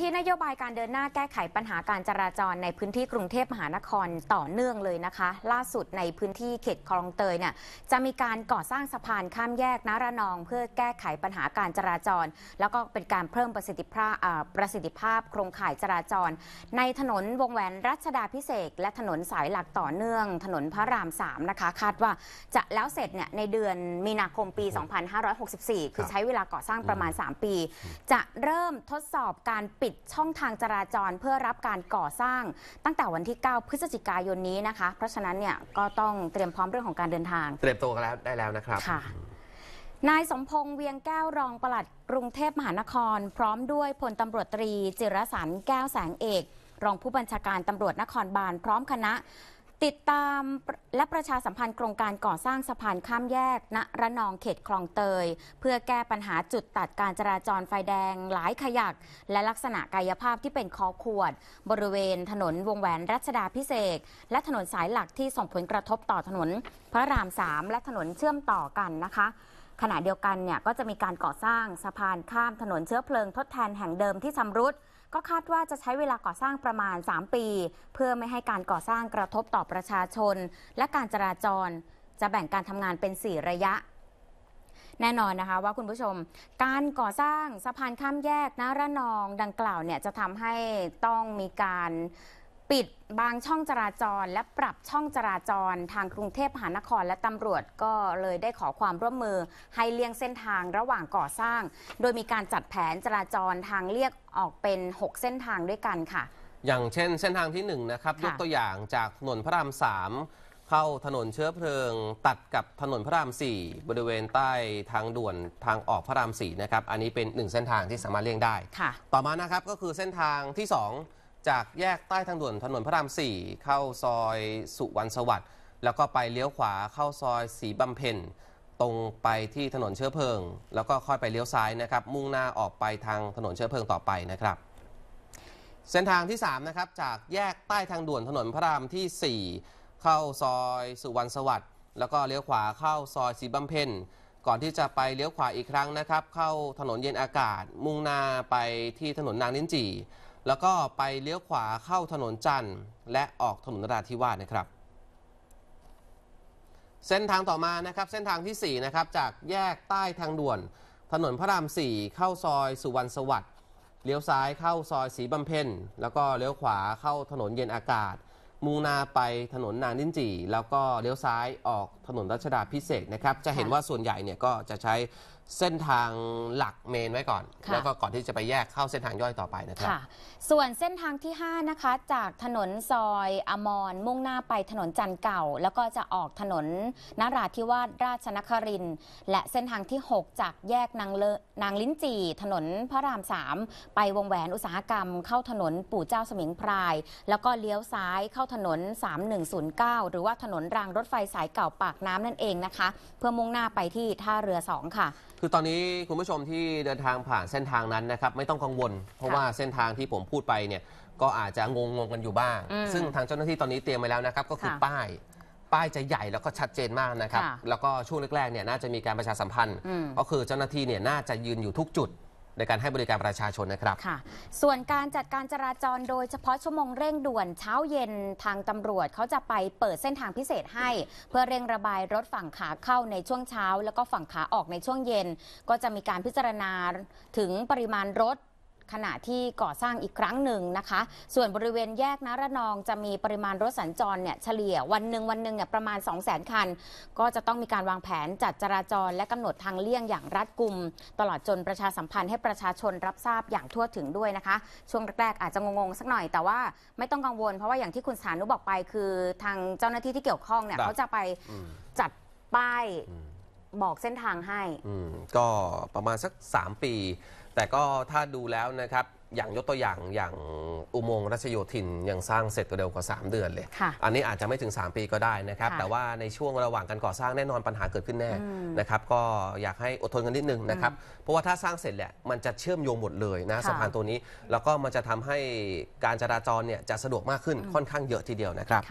ที่นโยบายการเดินหน้าแก้ไขปัญหาการจราจร ในพื้นที่กรุงเทพมหานครต่อเนื่องเลยนะคะ ล่าสุดในพื้นที่เขตคลองเตยเนี่ยจะมีการก่อสร้างสะพานข้ามแยกนารนอง เพื่อแก้ไขปัญหาการจราจร แล้วก็เป็นการเพิ่มประสิทธิภาพประสิทธิภาพโครงข่ายจราจร ในถนนวงแหวนรัชดาพิเศษและถนนสายหลักต่อเนื่อง ถนนพระราม3นะคะคาดว่าจะแล้วเสร็จเนี่ยในเดือนมีนาคมปี 2564 คือใช้เวลาก่อสร้างประมาณ 3 ปี จะเริ่มทดสอบการปิดช่องทางจราจรเพื่อรับการก่อสร้างตั้งแต่วันที่ 9 พฤศจิกายนนี้นะคะ เพราะฉะนั้นเนี่ยก็ต้องเตรียมพร้อมเรื่องของการเดินทาง เตรียมตัวกันแล้วได้แล้วนะครับค่ะนายสมพงษ์เวียงแก้วรองปลัดกรุงเทพมหานคร พร้อมด้วยพลตำรวจตรี จิรสันแก้วแสงเอก รองผู้บัญชาการตำรวจนครบาลพร้อมคณะติดตามและประชาสัมพันธ์โครงการก่อสร้างสะพานข้ามแยกณระนองเขตคลองเตย เพื่อแก้ปัญหาจุดตัดการจราจรไฟแดงหลายขยัก และลักษณะกายภาพที่เป็นคอขวด บริเวณถนนวงแหวนรัชดาพิเศษ และถนนสายหลักที่ส่งผลกระทบต่อถนนพระรามสามและถนนเชื่อมต่อกันนะคะขณะเดียวกันเนี่ยก็จะมีการก่อสร้างสะพานข้ามถนนเชื้อเพลิงทดแทนแห่งเดิมที่ชำรุดก็คาดว่าจะใช้เวลาก่อสร้างประมาณ 3 ปีเพื่อไม่ให้การก่อสร้างกระทบต่อประชาชน และการจราจร จะแบ่งการทำงานเป็น 4 ระยะ แน่นอนนะคะว่าคุณผู้ชมการก่อสร้างสะพานข้ามแยกนะระนอง ดังกล่าวเนี่ยจะทำให้ต้องมีการปิดบางช่องจราจรและปรับช่องจราจร ทางกรุงเทพมหานครและตำรวจก็เลยได้ขอความร่วมมือให้เลี่ยงเส้นทางระหว่างก่อสร้าง โดยมีการจัดแผนจราจรทางเลียกออกเป็น 6 เส้นทางด้วยกันค่ะ อย่างเช่นเส้นทางที่ 1 นะครับ ยกตัวอย่างจากถนนพระรามสามเข้าถนนเชื้อเพลิง ตัดกับถนนพระราม 4 บริเวณใต้ทางด่วนทางออกพระราม4นะครับอันนี้เป็น 1 เส้นทางที่สามารถเลี่ยงได้ต่อมานะครับก็คือเส้นทางที่ 2จากแยกใต้ทางด่วนถนนพระราม 4 เข้าซอยสุวรรณสวัสดิ์แล้วก็ไปเลี้ยวขวาเข้าซอยศรีบำเพ็ญตรงไปที่ถนนเชื้อเพลิง แล้วก็ค่อยไปเลี้ยวซ้ายนะครับมุ่งหน้าออกไปทางถนนเชื้อเพลิงต่อไปนะครับ เส้นทางที่3นะครับจากแยกใต้ทางด่วนถนนพระรามที่ 4 เข้าซอยสุวรรณสวัสดิ์แล้วก็เลี้ยวขวาเข้าซอยศรีบำเพ็ญก่อนที่จะไปเลี้ยวขวาอีกครั้งนะครับ เข้าถนนเย็นอากาศ มุ่งหน้าไปที่ถนนนางลิ้นจี่แล้วก็ไปเลี้ยวขวาเข้าถนนจันทร์ และออกถนนนราธิวาสนะครับ เส้นทางต่อมานะครับเส้นทางที่4นะครับจากแยกใต้ทางด่วน ถนนพระราม4เข้าซอยสุวรรณสวัสดิ์เลี้ยวซ้ายเข้าซอยสีบำเพ็ญแล้วก็เลี้ยวขวาเข้าถนนเย็นอากาศมุ่งหน้าไปถนนนางลินจีแล้วก็เลี้ยวซ้ายออกถนนรัชดาพิเศษนะครับจะเห็นว่าส่วนใหญ่เนี่ยก็จะใช้เส้นทางหลักเมนไว้ก่อนแล้วก็ก่อนที่จะไปแยกเข้าเส้นทางย่อยต่อไปนะครับส่วนเส้นทางที่5นะคะจากถนนซอยอมรมุ่งหน้าไปถนนจันทร์เก่า แล้วก็จะออกถนนนาราธิวาสราชนครินและเส้นทางที่ 6 จากแยกนางเลนางลิ้นจีถนนพระราม 3 ไปวงแหวนอุตสาหกรรม เข้าถนนปู่เจ้าสมิงพราย แล้วก็เลี้ยวซ้ายเข้าถนน 3109 หรือว่าถนนรางรถไฟสายเก่าปากน้ำนั่นเองนะคะ เพื่อมุ่งหน้าไปที่ท่าเรือ2ค่ะคือตอนนี้คุณผู้ชมที่เดินทางผ่านเส้นทางนั้นนะครับไม่ต้องกังวล เพราะว่าเส้นทางที่ผมพูดไปเนี่ยก็อาจจะงงงกันอยู่บ้าง ซึ่งทางเจ้าหน้าที่ตอนนี้เตรียมไว้แล้วนะครับก็คือป้ายป้ายจะใหญ่แล้วก็ชัดเจนมากนะครับ แล้วก็ช่วงแรกๆเนี่ยน่าจะมีการประชาสัมพันธ์ก็คือเจ้าหน้าที่เนี่ยน่าจะยืนอยู่ทุกจุดในการให้บริการประชาชนนะครับค่ะส่วนการจัดการจราจรโดยเฉพาะชั่วโมงเร่งด่วนเช้าเย็นทางตำรวจเขาจะไปเปิดเส้นทางพิเศษให้ เพื่อเร่งระบายรถฝั่งขาเข้าในช่วงเช้า แล้วก็ฝั่งขาออกในช่วงเย็น ก็จะมีการพิจารณาถึงปริมาณรถขณะที่ก่อสร้างอีกครั้งหนึ่งนะคะ ส่วนบริเวณแยกนระนองจะมีปริมาณรถสัญจรเนี่ยเฉลี่ยวันหนึ่งวันหนึ่งเนี่ยประมาณ 2 0 0 0 0 0 คัน ก็จะต้องมีการวางแผนจัดจราจรและกำหนดทางเลี่ยงอย่างรัดกุม ตลอดจนประชาสัมพันธ์ให้ประชาชนรับทราบอย่างทั่วถึงด้วยนะคะ ช่วงแรกๆอาจจะงง ๆ สักหน่อยแต่ว่าไม่ต้องกังวลเพราะว่าอย่างที่คุณสานุบอกไป คือทางเจ้าหน้าที่ที่เกี่ยวข้องเนี่ยเขาจะไปจัดป้ายบอกเส้นทางให้ก็ประมาณสัก 3 ปีแต่ก็ถ้าดูแล้วนะครับอย่างยกตัวอย่างอย่างอุโมงค์รัชโยธินยังสร้างเสร็จเร็วกว่า 3 เดือนเลยอันนี้อาจจะไม่ถึง 3 ปีก็ได้นะครับแต่ว่าในช่วงระหว่างการก่อสร้างแน่นอนปัญหาเกิดขึ้นแน่นะครับก็อยากให้อดทนกันนิดนึงนะครับ เพราะว่าถ้าสร้างเสร็จแหละมันจะเชื่อมโยงหมดเลยนะะสะพานตัวนี้แล้วก็มันจะทำให้การจราจรเนี่ยจะสะดวกมากขึ้นค่อนข้างเยอะทีเดียวนะครับ